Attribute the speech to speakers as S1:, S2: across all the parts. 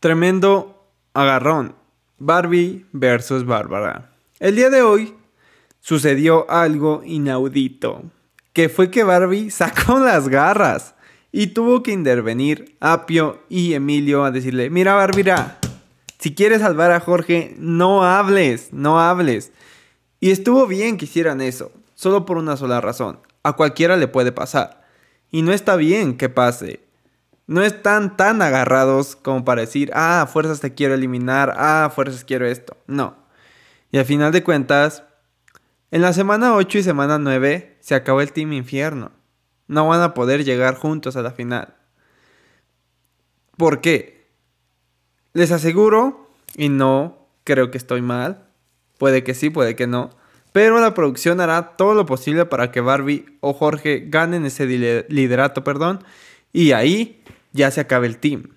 S1: Tremendo agarrón. Barbie versus Bárbara. El día de hoy sucedió algo inaudito, que fue que Barbie sacó las garras y tuvo que intervenir Apio y Emilio a decirle, mira Barbira, si quieres salvar a Jorge, no hables, no hables. Y estuvo bien que hicieran eso, solo por una sola razón, a cualquiera le puede pasar. Y no está bien que pase, no están tan agarrados como para decir, ah, fuerzas te quiero eliminar, ah, fuerzas quiero esto. No. Y al final de cuentas, en la semana 8 y semana 9 se acabó el Team Infierno. No van a poder llegar juntos a la final. ¿Por qué? Les aseguro, y no creo que estoy mal, puede que sí, puede que no, pero la producción hará todo lo posible para que Barbie o Jorge ganen ese liderato, perdón, y ahí ya se acabe el team.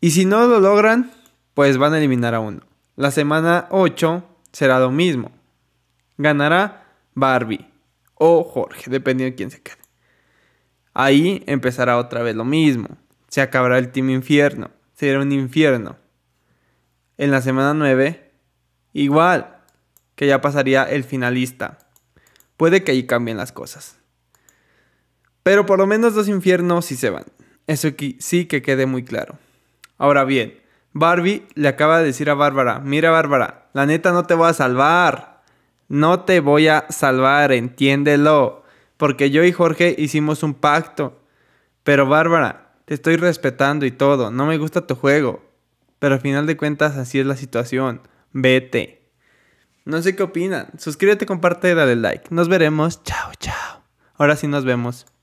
S1: Y si no lo logran, pues van a eliminar a uno. La semana 8 será lo mismo. Ganará Barbie o Jorge, dependiendo de quién se quede. Ahí empezará otra vez lo mismo. Se acabará el Team Infierno. Será un infierno. En la semana 9, igual, que ya pasaría el finalista. Puede que ahí cambien las cosas. Pero por lo menos dos infiernos sí se van. Eso sí que quede muy claro. Ahora bien, Barbie le acaba de decir a Bárbara, mira Bárbara, la neta no te voy a salvar. No te voy a salvar, entiéndelo. Porque yo y Jorge hicimos un pacto. Pero Bárbara, te estoy respetando y todo. No me gusta tu juego. Pero al final de cuentas así es la situación. Vete. No sé qué opinan. Suscríbete, comparte, y dale like. Nos veremos. Chao, chao. Ahora sí nos vemos.